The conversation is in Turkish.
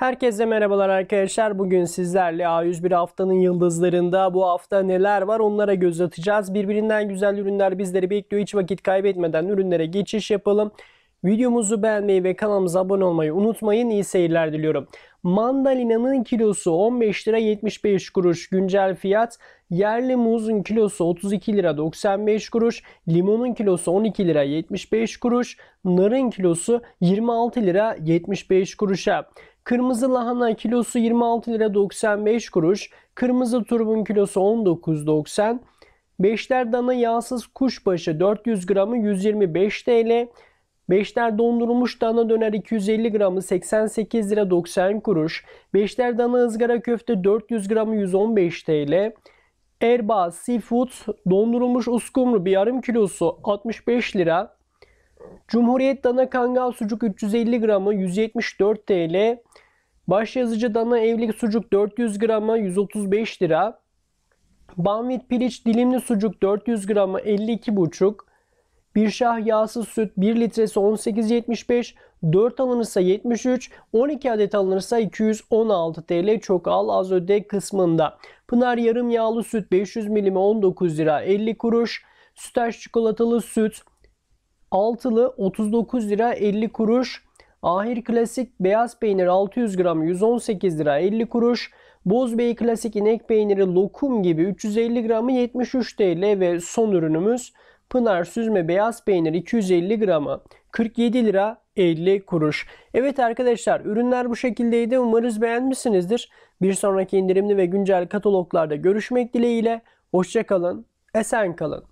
Herkese merhabalar arkadaşlar. Bugün sizlerle A101 haftanın yıldızlarında bu hafta neler var onlara göz atacağız. Birbirinden güzel ürünler bizleri bekliyor. Hiç vakit kaybetmeden ürünlere geçiş yapalım. Videomuzu beğenmeyi ve kanalımıza abone olmayı unutmayın. İyi seyirler diliyorum. Mandalina'nın kilosu 15 lira 75 kuruş güncel fiyat. Yerli muzun kilosu 32 lira 95 kuruş. Limonun kilosu 12 lira 75 kuruş. Narın kilosu 26 lira 75 kuruşa. Kırmızı lahana kilosu 26 lira 95 kuruş. Kırmızı turbun kilosu 19.90. Beşler dana yağsız kuşbaşı 400 gramı 125 TL. Beşler dondurulmuş dana döner 250 gramı 88 lira 90 kuruş. Beşler dana ızgara köfte 400 gramı 115 TL. Erba Seafood dondurulmuş uskumru bir yarım kilosu 65 lira. Cumhuriyet dana kangal sucuk 350 gramı 174 TL. Başyazıcı dana evlilik sucuk 400 gramı 135 lira. Banvit piliç dilimli sucuk 400 gramı 52,5. 1 şah yağsız süt 1 litresi 18.75, 4 alınırsa 73, 12 adet alınırsa 216 TL çok al az öde kısmında. Pınar yarım yağlı süt 500 milim 19 lira 50 kuruş. Sütaş çikolatalı süt altılı 39 lira 50 kuruş. Ahir klasik beyaz peynir 600 gram 118 lira 50 kuruş. Bozbey klasik inek peyniri lokum gibi 350 gramı 73 TL ve son ürünümüz Pınar süzme beyaz peynir 250 grama 47 lira 50 kuruş. Evet arkadaşlar ürünler bu şekildeydi. Umarız beğenmişsinizdir. Bir sonraki indirimli ve güncel kataloglarda görüşmek dileğiyle. Hoşçakalın, esen kalın.